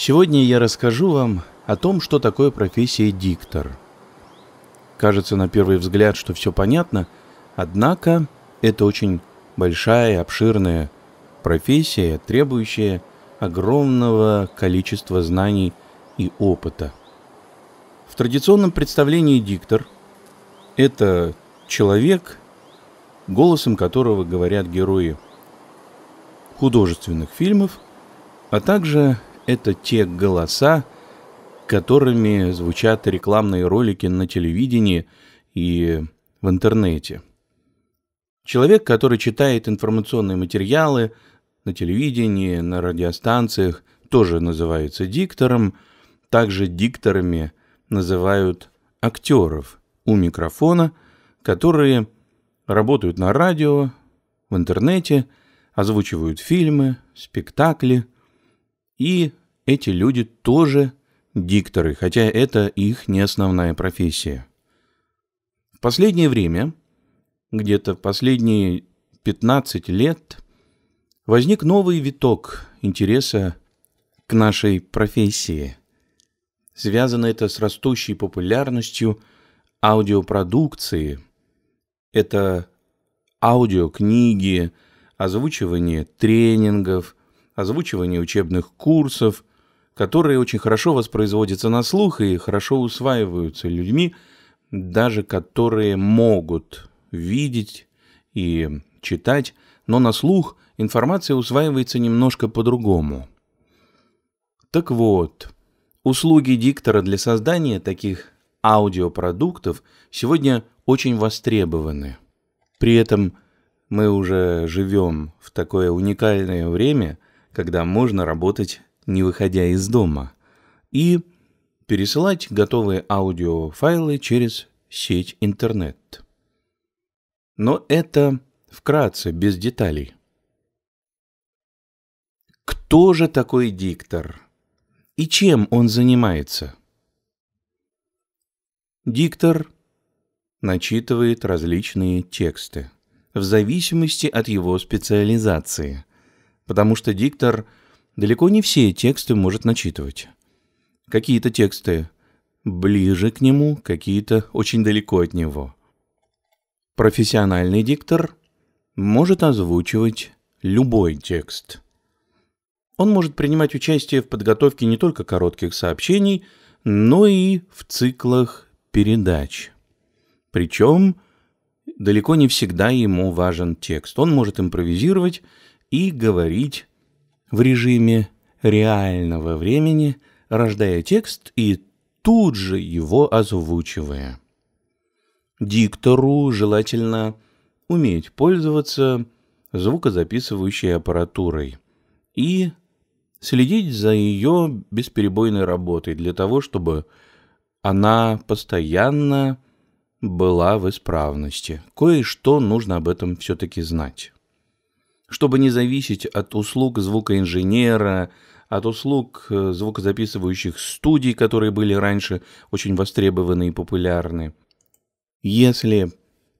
Сегодня я расскажу вам о том, что такое профессия диктор. Кажется на первый взгляд, что все понятно, однако это очень большая, обширная профессия, требующая огромного количества знаний и опыта. В традиционном представлении диктор – это человек, голосом которого говорят герои художественных фильмов, а также это те голоса, которыми звучат рекламные ролики на телевидении и в интернете. Человек, который читает информационные материалы на телевидении, на радиостанциях, тоже называется диктором. Также дикторами называют актеров у микрофона, которые работают на радио, в интернете, озвучивают фильмы, спектакли и эти люди тоже дикторы, хотя это их не основная профессия. В последнее время, где-то в последние 15 лет, возник новый виток интереса к нашей профессии. Связано это с растущей популярностью аудиопродукции. Это аудиокниги, озвучивание тренингов, озвучивание учебных курсов, которые очень хорошо воспроизводятся на слух и хорошо усваиваются людьми, даже которые могут видеть и читать, но на слух информация усваивается немножко по-другому. Так вот, услуги диктора для создания таких аудиопродуктов сегодня очень востребованы. При этом мы уже живем в такое уникальное время, когда можно работать не выходя из дома, и пересылать готовые аудиофайлы через сеть интернет. Но это вкратце, без деталей. Кто же такой диктор? И чем он занимается? Диктор начитывает различные тексты в зависимости от его специализации, потому что диктор – далеко не все тексты может начитывать. Какие-то тексты ближе к нему, какие-то очень далеко от него. Профессиональный диктор может озвучивать любой текст. Он может принимать участие в подготовке не только коротких сообщений, но и в циклах передач. Причем далеко не всегда ему важен текст. Он может импровизировать и говорить в режиме реального времени, рождая текст и тут же его озвучивая. Диктору желательно уметь пользоваться звукозаписывающей аппаратурой и следить за ее бесперебойной работой для того, чтобы она постоянно была в исправности. Кое-что нужно об этом все-таки знать чтобы не зависеть от услуг звукоинженера, от услуг э, звукозаписывающих студий, которые были раньше очень востребованы и популярны. Если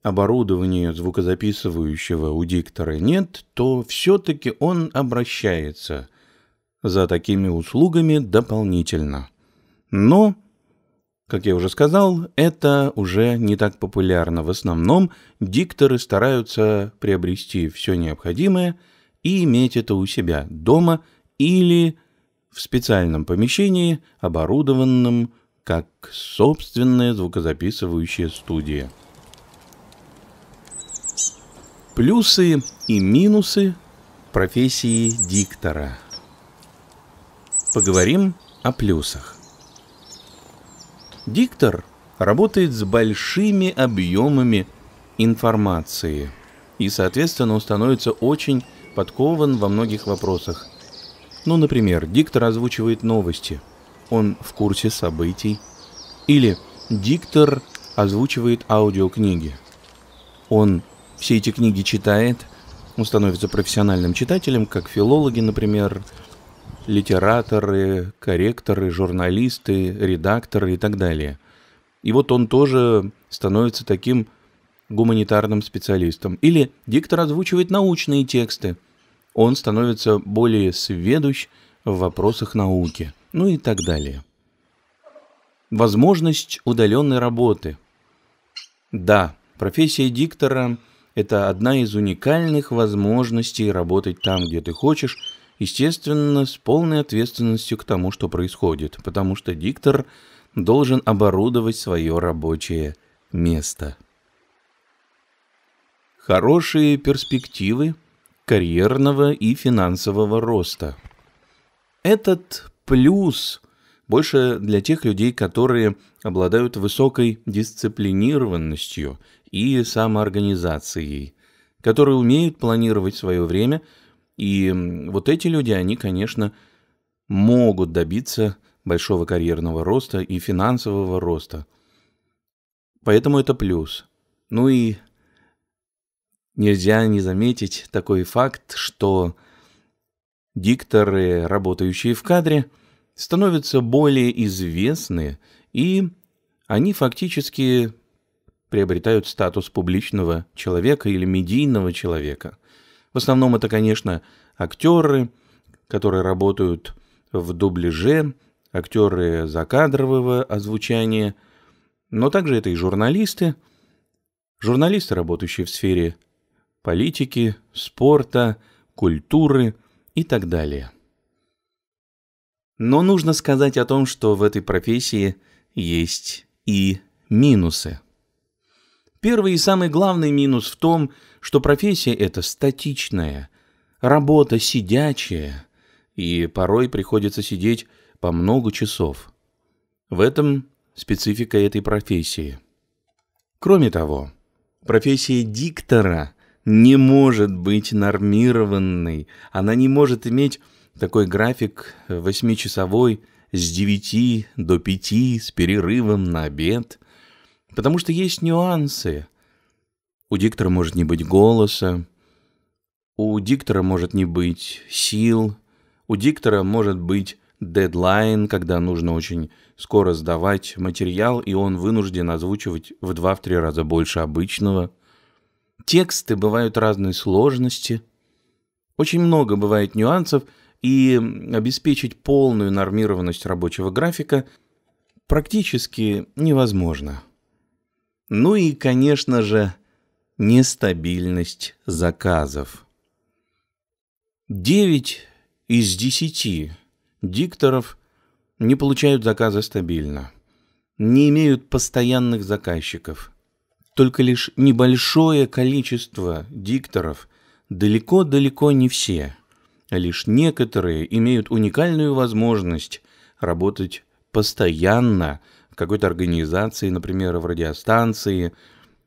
оборудования звукозаписывающего у диктора нет, то все-таки он обращается за такими услугами дополнительно. Но как я уже сказал, это уже не так популярно. В основном дикторы стараются приобрести все необходимое и иметь это у себя дома или в специальном помещении, оборудованном как собственная звукозаписывающая студия. Плюсы и минусы профессии диктора. Поговорим о плюсах. Диктор работает с большими объемами информации и, соответственно, он становится очень подкован во многих вопросах. Ну, например, диктор озвучивает новости, он в курсе событий, или диктор озвучивает аудиокниги. Он все эти книги читает, он становится профессиональным читателем, как филологи, например, литераторы, корректоры, журналисты, редакторы и так далее. И вот он тоже становится таким гуманитарным специалистом. Или диктор озвучивает научные тексты. Он становится более сведущ в вопросах науки. Ну и так далее. Возможность удаленной работы. Да, профессия диктора – это одна из уникальных возможностей работать там, где ты хочешь, естественно, с полной ответственностью к тому, что происходит, потому что диктор должен оборудовать свое рабочее место. Хорошие перспективы карьерного и финансового роста. Этот плюс больше для тех людей, которые обладают высокой дисциплинированностью и самоорганизацией, которые умеют планировать свое время – и вот эти люди, они, конечно, могут добиться большого карьерного роста и финансового роста. Поэтому это плюс. Ну и нельзя не заметить такой факт, что дикторы, работающие в кадре, становятся более известны, и они фактически приобретают статус публичного человека или медийного человека – в основном это, конечно, актеры, которые работают в дубляже, актеры закадрового озвучания, но также это и журналисты, журналисты, работающие в сфере политики, спорта, культуры и так далее. Но нужно сказать о том, что в этой профессии есть и минусы – Первый и самый главный минус в том, что профессия эта статичная, работа сидячая, и порой приходится сидеть по много часов. В этом специфика этой профессии. Кроме того, профессия диктора не может быть нормированной, она не может иметь такой график восьмичасовой с 9 до 5 с перерывом на обед – потому что есть нюансы. У диктора может не быть голоса, у диктора может не быть сил, у диктора может быть дедлайн, когда нужно очень скоро сдавать материал, и он вынужден озвучивать в два-три раза больше обычного. Тексты бывают разной сложности. Очень много бывает нюансов, и обеспечить полную нормированность рабочего графика практически невозможно. Ну и, конечно же, нестабильность заказов. Девять из десяти дикторов не получают заказы стабильно, не имеют постоянных заказчиков. Только лишь небольшое количество дикторов, далеко-далеко не все, а лишь некоторые имеют уникальную возможность работать постоянно – какой-то организации, например, в радиостанции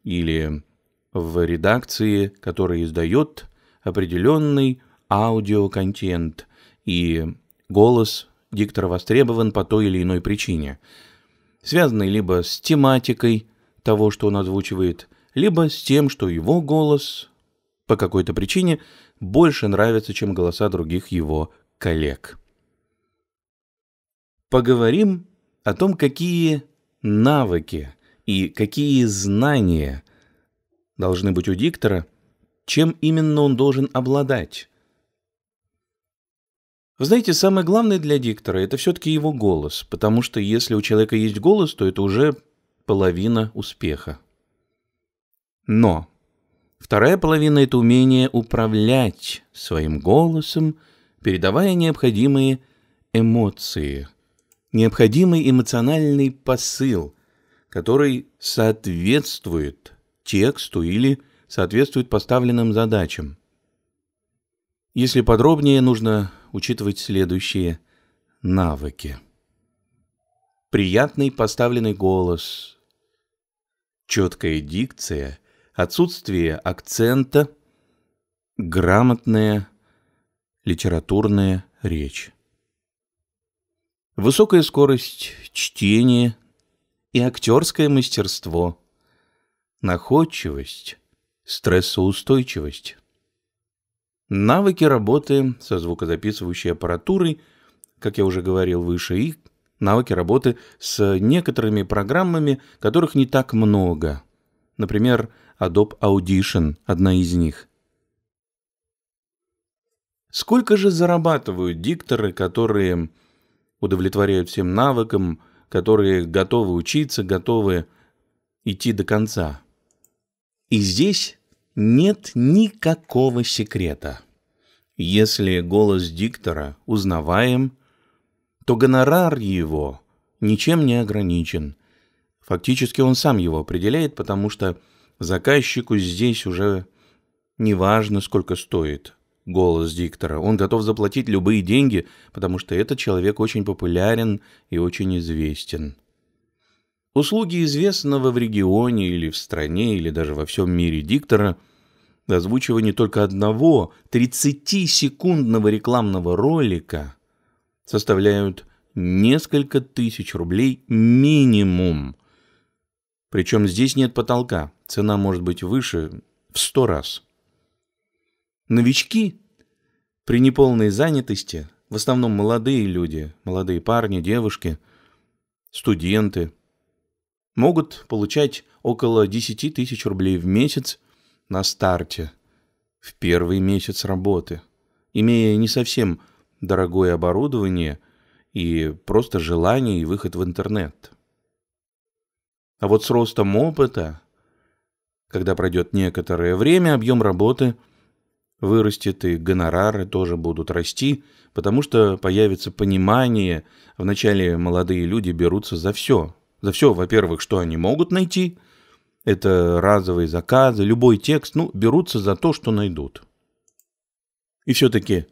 или в редакции, которая издает определенный аудиоконтент, и голос диктора востребован по той или иной причине, связанной либо с тематикой того, что он озвучивает, либо с тем, что его голос по какой-то причине больше нравится, чем голоса других его коллег. Поговорим о том, какие навыки и какие знания должны быть у диктора, чем именно он должен обладать. Вы знаете, самое главное для диктора – это все-таки его голос, потому что если у человека есть голос, то это уже половина успеха. Но вторая половина – это умение управлять своим голосом, передавая необходимые эмоции – необходимый эмоциональный посыл, который соответствует тексту или соответствует поставленным задачам. Если подробнее, нужно учитывать следующие навыки. Приятный поставленный голос, четкая дикция, отсутствие акцента, грамотная литературная речь высокая скорость чтения и актерское мастерство, находчивость, стрессоустойчивость. Навыки работы со звукозаписывающей аппаратурой, как я уже говорил выше, и навыки работы с некоторыми программами, которых не так много. Например, Adobe Audition – одна из них. Сколько же зарабатывают дикторы, которые удовлетворяют всем навыкам, которые готовы учиться, готовы идти до конца. И здесь нет никакого секрета. Если голос диктора узнаваем, то гонорар его ничем не ограничен. Фактически он сам его определяет, потому что заказчику здесь уже не важно, сколько стоит – голос диктора. Он готов заплатить любые деньги, потому что этот человек очень популярен и очень известен. Услуги известного в регионе или в стране, или даже во всем мире диктора – озвучивание только одного 30-секундного рекламного ролика составляют несколько тысяч рублей минимум. Причем здесь нет потолка, цена может быть выше в сто раз. Новички при неполной занятости, в основном молодые люди, молодые парни, девушки, студенты, могут получать около 10 тысяч рублей в месяц на старте, в первый месяц работы, имея не совсем дорогое оборудование и просто желание и выход в интернет. А вот с ростом опыта, когда пройдет некоторое время, объем работы – вырастет, и гонорары тоже будут расти, потому что появится понимание. Вначале молодые люди берутся за все. За все, во-первых, что они могут найти. Это разовые заказы, любой текст. Ну, берутся за то, что найдут. И все-таки,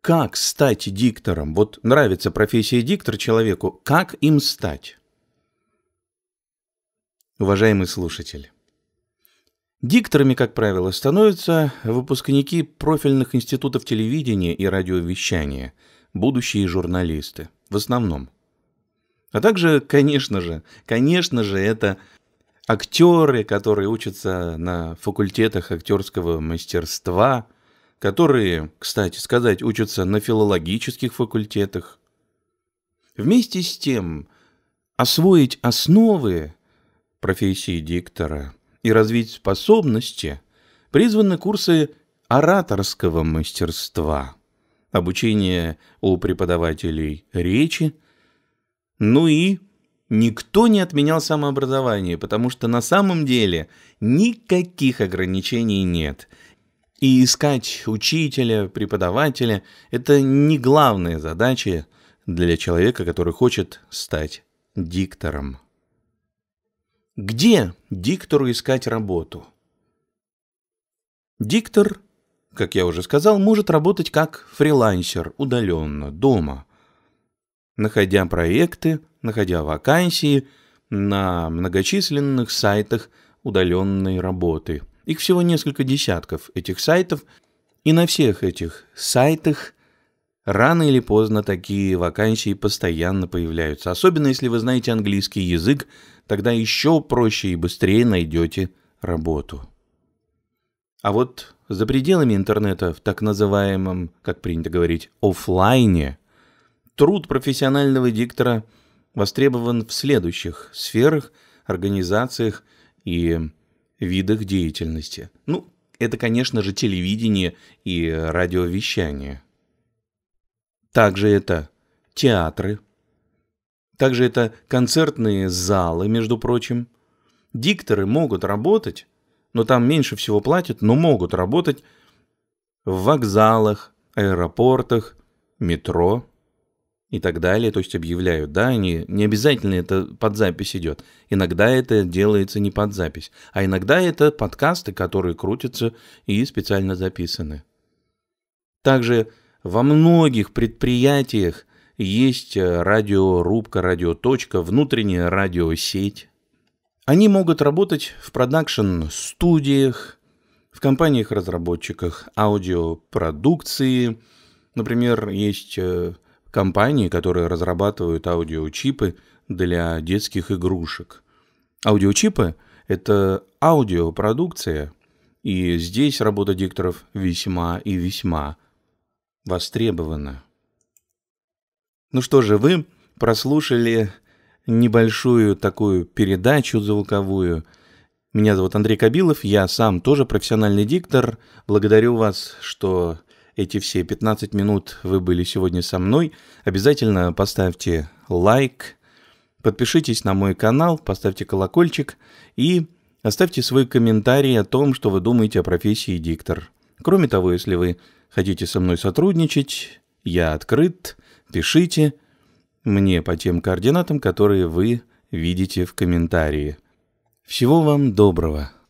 как стать диктором? Вот нравится профессия диктор человеку. Как им стать? Уважаемый слушатель, Дикторами, как правило, становятся выпускники профильных институтов телевидения и радиовещания, будущие журналисты, в основном. А также, конечно же, конечно же, это актеры, которые учатся на факультетах актерского мастерства, которые, кстати сказать, учатся на филологических факультетах. Вместе с тем, освоить основы профессии диктора – и развить способности призваны курсы ораторского мастерства, обучение у преподавателей речи, ну и никто не отменял самообразование, потому что на самом деле никаких ограничений нет. И искать учителя, преподавателя – это не главная задача для человека, который хочет стать диктором. Где диктору искать работу? Диктор, как я уже сказал, может работать как фрилансер удаленно, дома, находя проекты, находя вакансии на многочисленных сайтах удаленной работы. Их всего несколько десятков этих сайтов, и на всех этих сайтах – Рано или поздно такие вакансии постоянно появляются. Особенно если вы знаете английский язык, тогда еще проще и быстрее найдете работу. А вот за пределами интернета, в так называемом, как принято говорить, офлайне, труд профессионального диктора востребован в следующих сферах, организациях и видах деятельности. Ну, это, конечно же, телевидение и радиовещание – также это театры. Также это концертные залы, между прочим. Дикторы могут работать, но там меньше всего платят, но могут работать в вокзалах, аэропортах, метро и так далее. То есть объявляют, да, они, не обязательно это под запись идет. Иногда это делается не под запись, а иногда это подкасты, которые крутятся и специально записаны. Также во многих предприятиях есть э, радиорубка, радиоточка, внутренняя радиосеть. Они могут работать в продакшн-студиях, в компаниях-разработчиках аудиопродукции. Например, есть э, компании, которые разрабатывают аудиочипы для детских игрушек. Аудиочипы – это аудиопродукция, и здесь работа дикторов весьма и весьма востребована. Ну что же, вы прослушали небольшую такую передачу звуковую. Меня зовут Андрей Кабилов, я сам тоже профессиональный диктор. Благодарю вас, что эти все 15 минут вы были сегодня со мной. Обязательно поставьте лайк, подпишитесь на мой канал, поставьте колокольчик и оставьте свой комментарий о том, что вы думаете о профессии диктор. Кроме того, если вы Хотите со мной сотрудничать? Я открыт. Пишите мне по тем координатам, которые вы видите в комментарии. Всего вам доброго.